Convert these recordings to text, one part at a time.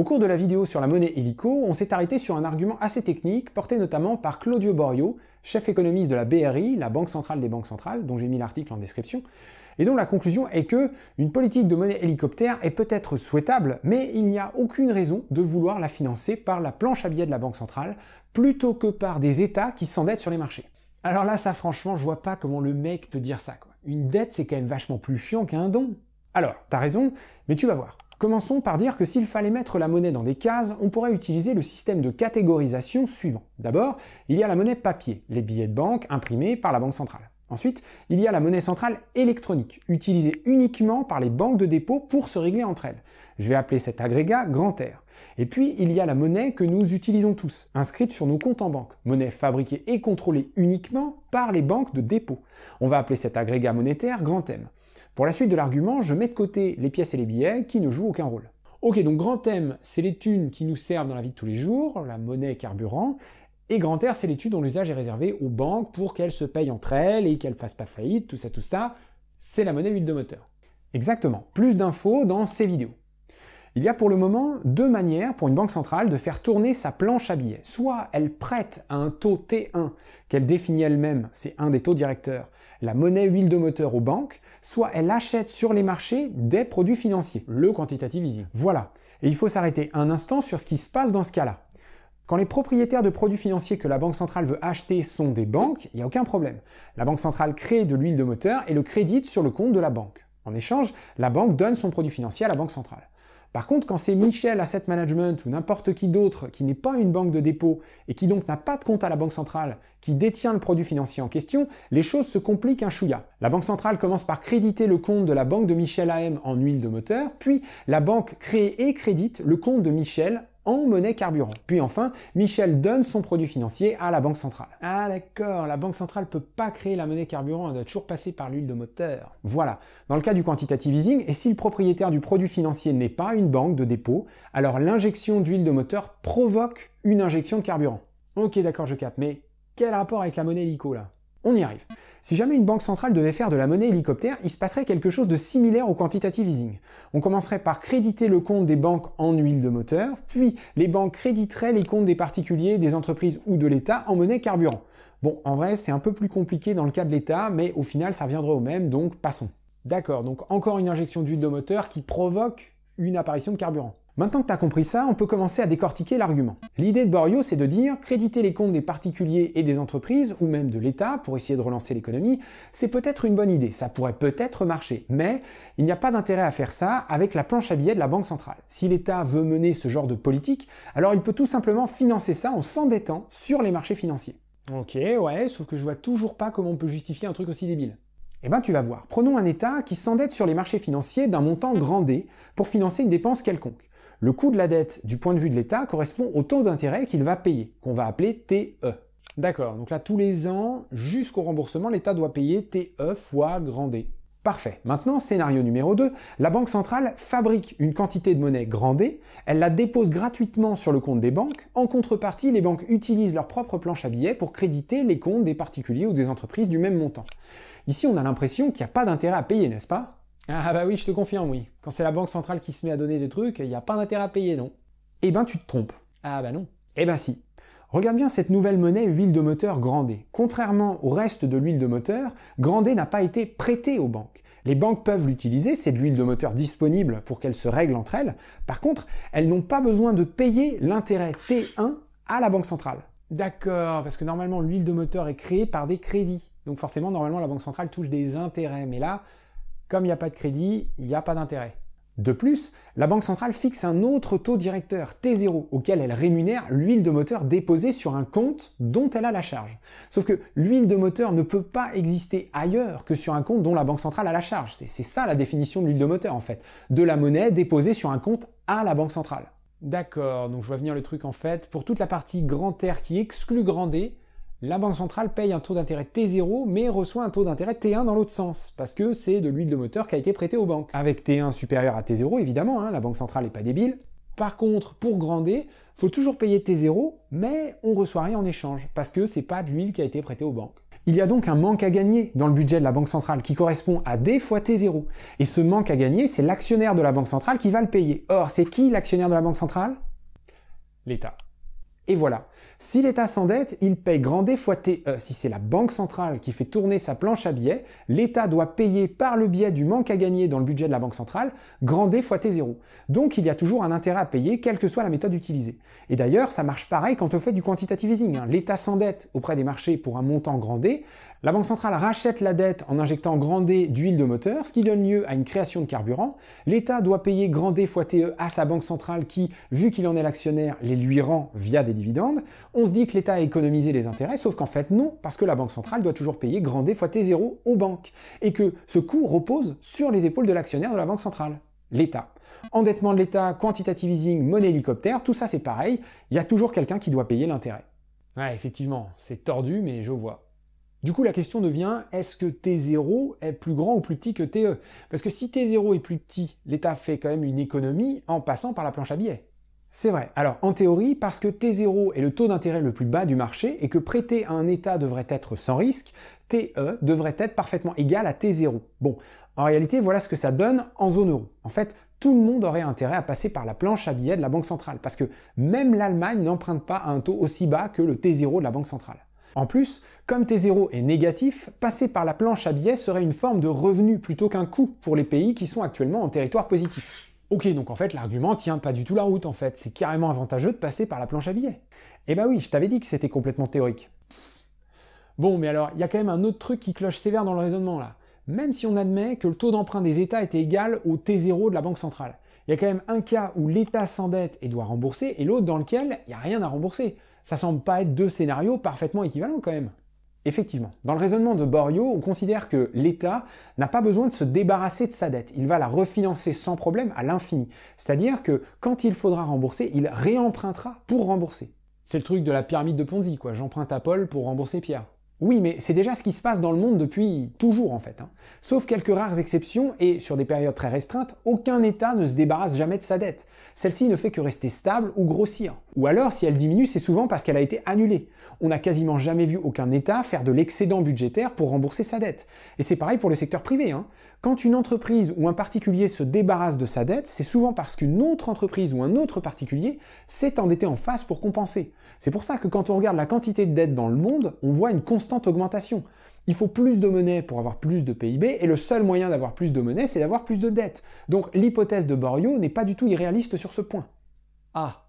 Au cours de la vidéo sur la monnaie hélico, on s'est arrêté sur un argument assez technique, porté notamment par Claudio Borio, chef économiste de la BRI, la Banque Centrale des Banques Centrales, dont j'ai mis l'article en description, et dont la conclusion est que une politique de monnaie hélicoptère est peut-être souhaitable, mais il n'y a aucune raison de vouloir la financer par la planche à billets de la Banque Centrale, plutôt que par des États qui s'endettent sur les marchés. Alors là, ça franchement, je vois pas comment le mec peut dire ça. Quoi. Une dette, c'est quand même vachement plus chiant qu'un don. Alors, t'as raison, mais tu vas voir. Commençons par dire que s'il fallait mettre la monnaie dans des cases, on pourrait utiliser le système de catégorisation suivant. D'abord, il y a la monnaie papier, les billets de banque imprimés par la Banque centrale. Ensuite, il y a la monnaie centrale électronique, utilisée uniquement par les banques de dépôt pour se régler entre elles. Je vais appeler cet agrégat grand R. Et puis, il y a la monnaie que nous utilisons tous, inscrite sur nos comptes en banque, monnaie fabriquée et contrôlée uniquement par les banques de dépôt. On va appeler cet agrégat monétaire grand M. Pour la suite de l'argument, je mets de côté les pièces et les billets qui ne jouent aucun rôle. Ok, donc grand M, c'est les thunes qui nous servent dans la vie de tous les jours, la monnaie carburant, et grand R, c'est l'étude dont l'usage est réservé aux banques pour qu'elles se payent entre elles et qu'elles fassent pas faillite, tout ça, tout ça, c'est la monnaie huile de moteur. Exactement, plus d'infos dans ces vidéos. Il y a pour le moment deux manières pour une banque centrale de faire tourner sa planche à billets. Soit elle prête à un taux T1 qu'elle définit elle-même, c'est un des taux directeurs, la monnaie huile de moteur aux banques, soit elle achète sur les marchés des produits financiers, le quantitative easing. Voilà. Et il faut s'arrêter un instant sur ce qui se passe dans ce cas-là. Quand les propriétaires de produits financiers que la Banque centrale veut acheter sont des banques, il n'y a aucun problème. La Banque centrale crée de l'huile de moteur et le crédite sur le compte de la banque. En échange, la banque donne son produit financier à la Banque centrale. Par contre, quand c'est Michel Asset Management ou n'importe qui d'autre qui n'est pas une banque de dépôt et qui donc n'a pas de compte à la Banque centrale, qui détient le produit financier en question, les choses se compliquent un chouïa. La Banque centrale commence par créditer le compte de la banque de Michel AM en huile de moteur, puis la banque crée et crédite le compte de Michel monnaie carburant. Puis enfin, Michel donne son produit financier à la Banque Centrale. Ah d'accord, la Banque Centrale peut pas créer la monnaie carburant, elle doit toujours passer par l'huile de moteur. Voilà. Dans le cas du quantitative easing, et si le propriétaire du produit financier n'est pas une banque de dépôt, alors l'injection d'huile de moteur provoque une injection de carburant. Ok d'accord, je capte, mais quel rapport avec la monnaie lico là on y arrive. Si jamais une banque centrale devait faire de la monnaie hélicoptère, il se passerait quelque chose de similaire au quantitative easing. On commencerait par créditer le compte des banques en huile de moteur, puis les banques créditeraient les comptes des particuliers, des entreprises ou de l'État en monnaie carburant. Bon, en vrai, c'est un peu plus compliqué dans le cas de l'État, mais au final, ça reviendrait au même, donc passons. D'accord, donc encore une injection d'huile de moteur qui provoque une apparition de carburant. Maintenant que tu as compris ça, on peut commencer à décortiquer l'argument. L'idée de Borio, c'est de dire créditer les comptes des particuliers et des entreprises, ou même de l'État, pour essayer de relancer l'économie, c'est peut-être une bonne idée, ça pourrait peut-être marcher, mais il n'y a pas d'intérêt à faire ça avec la planche à billets de la Banque centrale. Si l'État veut mener ce genre de politique, alors il peut tout simplement financer ça en s'endettant sur les marchés financiers. Ok, ouais, sauf que je vois toujours pas comment on peut justifier un truc aussi débile. Eh ben tu vas voir. Prenons un État qui s'endette sur les marchés financiers d'un montant grand D pour financer une dépense quelconque. Le coût de la dette du point de vue de l'État correspond au taux d'intérêt qu'il va payer, qu'on va appeler TE. D'accord, donc là tous les ans, jusqu'au remboursement, l'État doit payer TE fois grand D. Parfait. Maintenant, scénario numéro 2, la Banque centrale fabrique une quantité de monnaie grand D, elle la dépose gratuitement sur le compte des banques, en contrepartie, les banques utilisent leur propre planche à billets pour créditer les comptes des particuliers ou des entreprises du même montant. Ici, on a l'impression qu'il n'y a pas d'intérêt à payer, n'est-ce pas ah bah oui, je te confirme, oui. Quand c'est la banque centrale qui se met à donner des trucs, il n'y a pas d'intérêt à payer, non Eh ben tu te trompes. Ah bah non. Eh ben si. Regarde bien cette nouvelle monnaie huile de moteur Grandé. Contrairement au reste de l'huile de moteur, Grandé n'a pas été prêté aux banques. Les banques peuvent l'utiliser, c'est de l'huile de moteur disponible pour qu'elles se règlent entre elles. Par contre, elles n'ont pas besoin de payer l'intérêt T1 à la banque centrale. D'accord, parce que normalement l'huile de moteur est créée par des crédits. Donc forcément, normalement, la banque centrale touche des intérêts. Mais là, comme il n'y a pas de crédit, il n'y a pas d'intérêt. De plus, la Banque centrale fixe un autre taux directeur, T0, auquel elle rémunère l'huile de moteur déposée sur un compte dont elle a la charge. Sauf que l'huile de moteur ne peut pas exister ailleurs que sur un compte dont la Banque centrale a la charge. C'est ça la définition de l'huile de moteur en fait. De la monnaie déposée sur un compte à la Banque centrale. D'accord, donc je vois venir le truc en fait. Pour toute la partie grand R qui exclut grand D, la banque centrale paye un taux d'intérêt T0 mais reçoit un taux d'intérêt T1 dans l'autre sens, parce que c'est de l'huile de moteur qui a été prêtée aux banques. Avec T1 supérieur à T0, évidemment, hein, la banque centrale n'est pas débile. Par contre, pour grander, faut toujours payer T0, mais on reçoit rien en échange, parce que c'est pas de l'huile qui a été prêtée aux banques. Il y a donc un manque à gagner dans le budget de la Banque centrale qui correspond à D fois T0. Et ce manque à gagner, c'est l'actionnaire de la Banque centrale qui va le payer. Or, c'est qui l'actionnaire de la Banque centrale L'État. Et voilà, si l'État s'endette, il paye grand D fois TE. Si c'est la banque centrale qui fait tourner sa planche à billets, l'État doit payer par le biais du manque à gagner dans le budget de la banque centrale grand D fois T0. Donc il y a toujours un intérêt à payer, quelle que soit la méthode utilisée. Et d'ailleurs, ça marche pareil quand on fait du quantitative easing. Hein. L'État s'endette auprès des marchés pour un montant grand D. La banque centrale rachète la dette en injectant grand D d'huile de moteur, ce qui donne lieu à une création de carburant. L'État doit payer grand D fois TE à sa banque centrale qui, vu qu'il en est l'actionnaire, les lui rend via des dividendes on se dit que l'État a économisé les intérêts, sauf qu'en fait non, parce que la Banque centrale doit toujours payer grand D fois T0 aux banques, et que ce coût repose sur les épaules de l'actionnaire de la Banque centrale, l'État. Endettement de l'État, quantitative easing, monnaie hélicoptère, tout ça c'est pareil, il y a toujours quelqu'un qui doit payer l'intérêt. Ouais, effectivement, c'est tordu, mais je vois. Du coup, la question devient, est-ce que T0 est plus grand ou plus petit que TE Parce que si T0 est plus petit, l'État fait quand même une économie en passant par la planche à billets. C'est vrai. Alors, en théorie, parce que T0 est le taux d'intérêt le plus bas du marché et que prêter à un État devrait être sans risque, TE devrait être parfaitement égal à T0. Bon, en réalité, voilà ce que ça donne en zone euro. En fait, tout le monde aurait intérêt à passer par la planche à billets de la Banque centrale, parce que même l'Allemagne n'emprunte pas à un taux aussi bas que le T0 de la Banque centrale. En plus, comme T0 est négatif, passer par la planche à billets serait une forme de revenu plutôt qu'un coût pour les pays qui sont actuellement en territoire positif. Ok, donc en fait, l'argument tient pas du tout la route, en fait. C'est carrément avantageux de passer par la planche à billets. Eh bah ben oui, je t'avais dit que c'était complètement théorique. Bon, mais alors, il y a quand même un autre truc qui cloche sévère dans le raisonnement, là. Même si on admet que le taux d'emprunt des États était égal au T0 de la Banque Centrale, il y a quand même un cas où l'État s'endette et doit rembourser, et l'autre dans lequel il n'y a rien à rembourser. Ça semble pas être deux scénarios parfaitement équivalents, quand même. Effectivement, dans le raisonnement de Borio, on considère que l'État n'a pas besoin de se débarrasser de sa dette, il va la refinancer sans problème à l'infini. C'est-à-dire que quand il faudra rembourser, il réempruntera pour rembourser. C'est le truc de la pyramide de Ponzi, quoi. J'emprunte à Paul pour rembourser Pierre. Oui, mais c'est déjà ce qui se passe dans le monde depuis toujours en fait. Hein. Sauf quelques rares exceptions, et sur des périodes très restreintes, aucun État ne se débarrasse jamais de sa dette. Celle-ci ne fait que rester stable ou grossir. Ou alors, si elle diminue, c'est souvent parce qu'elle a été annulée. On n'a quasiment jamais vu aucun État faire de l'excédent budgétaire pour rembourser sa dette. Et c'est pareil pour le secteur privé. Hein. Quand une entreprise ou un particulier se débarrasse de sa dette, c'est souvent parce qu'une autre entreprise ou un autre particulier s'est endetté en face pour compenser. C'est pour ça que quand on regarde la quantité de dettes dans le monde, on voit une constante augmentation. Il faut plus de monnaie pour avoir plus de PIB, et le seul moyen d'avoir plus de monnaie, c'est d'avoir plus de dettes. Donc l'hypothèse de Borio n'est pas du tout irréaliste sur ce point. Ah,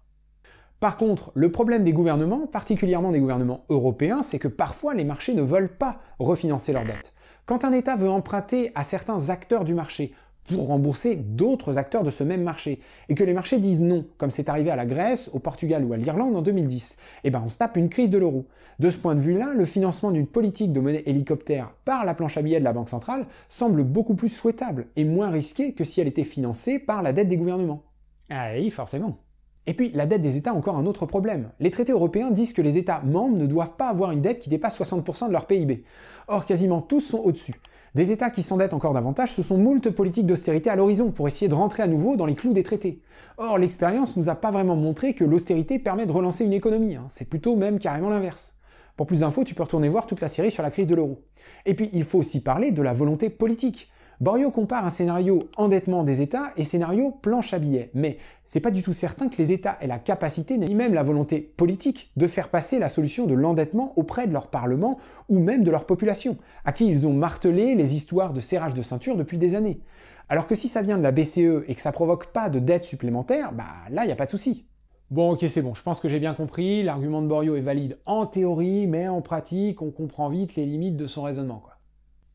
par contre, le problème des gouvernements, particulièrement des gouvernements européens, c'est que parfois les marchés ne veulent pas refinancer leurs dettes. Quand un État veut emprunter à certains acteurs du marché pour rembourser d'autres acteurs de ce même marché, et que les marchés disent non, comme c'est arrivé à la Grèce, au Portugal ou à l'Irlande en 2010, eh ben on se tape une crise de l'euro. De ce point de vue-là, le financement d'une politique de monnaie hélicoptère par la planche à billets de la Banque centrale semble beaucoup plus souhaitable et moins risqué que si elle était financée par la dette des gouvernements. Ah oui, forcément. Et puis, la dette des États a encore un autre problème. Les traités européens disent que les États membres ne doivent pas avoir une dette qui dépasse 60% de leur PIB. Or, quasiment tous sont au-dessus. Des États qui s'endettent encore davantage se sont moult politiques d'austérité à l'horizon pour essayer de rentrer à nouveau dans les clous des traités. Or, l'expérience nous a pas vraiment montré que l'austérité permet de relancer une économie. Hein. C'est plutôt même carrément l'inverse. Pour plus d'infos, tu peux retourner voir toute la série sur la crise de l'euro. Et puis, il faut aussi parler de la volonté politique. Borio compare un scénario endettement des États et scénario planche à billets, mais c'est pas du tout certain que les États aient la capacité ni même la volonté politique de faire passer la solution de l'endettement auprès de leur parlement ou même de leur population, à qui ils ont martelé les histoires de serrage de ceinture depuis des années. Alors que si ça vient de la BCE et que ça provoque pas de dettes supplémentaires, bah là y a pas de souci. Bon, ok, c'est bon, je pense que j'ai bien compris, l'argument de Borio est valide en théorie, mais en pratique, on comprend vite les limites de son raisonnement. Quoi.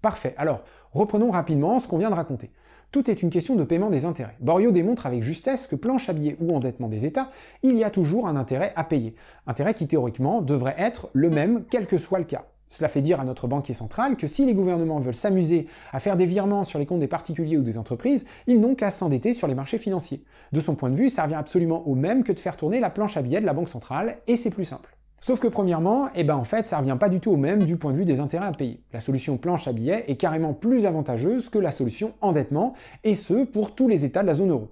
Parfait. Alors, reprenons rapidement ce qu'on vient de raconter. Tout est une question de paiement des intérêts. Borio démontre avec justesse que planche à billets ou endettement des États, il y a toujours un intérêt à payer. Intérêt qui théoriquement devrait être le même quel que soit le cas. Cela fait dire à notre banquier central que si les gouvernements veulent s'amuser à faire des virements sur les comptes des particuliers ou des entreprises, ils n'ont qu'à s'endetter sur les marchés financiers. De son point de vue, ça revient absolument au même que de faire tourner la planche à billets de la Banque centrale, et c'est plus simple. Sauf que premièrement, eh ben en fait, ça revient pas du tout au même du point de vue des intérêts à payer. La solution planche à billets est carrément plus avantageuse que la solution endettement, et ce pour tous les États de la zone euro.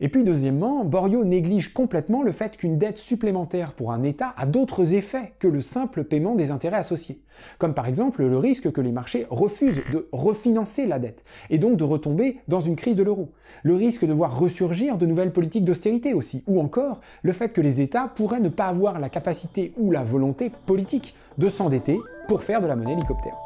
Et puis deuxièmement, Borio néglige complètement le fait qu'une dette supplémentaire pour un État a d'autres effets que le simple paiement des intérêts associés, comme par exemple le risque que les marchés refusent de refinancer la dette, et donc de retomber dans une crise de l'euro, le risque de voir ressurgir de nouvelles politiques d'austérité aussi, ou encore le fait que les États pourraient ne pas avoir la capacité ou la volonté politique de s'endetter pour faire de la monnaie hélicoptère.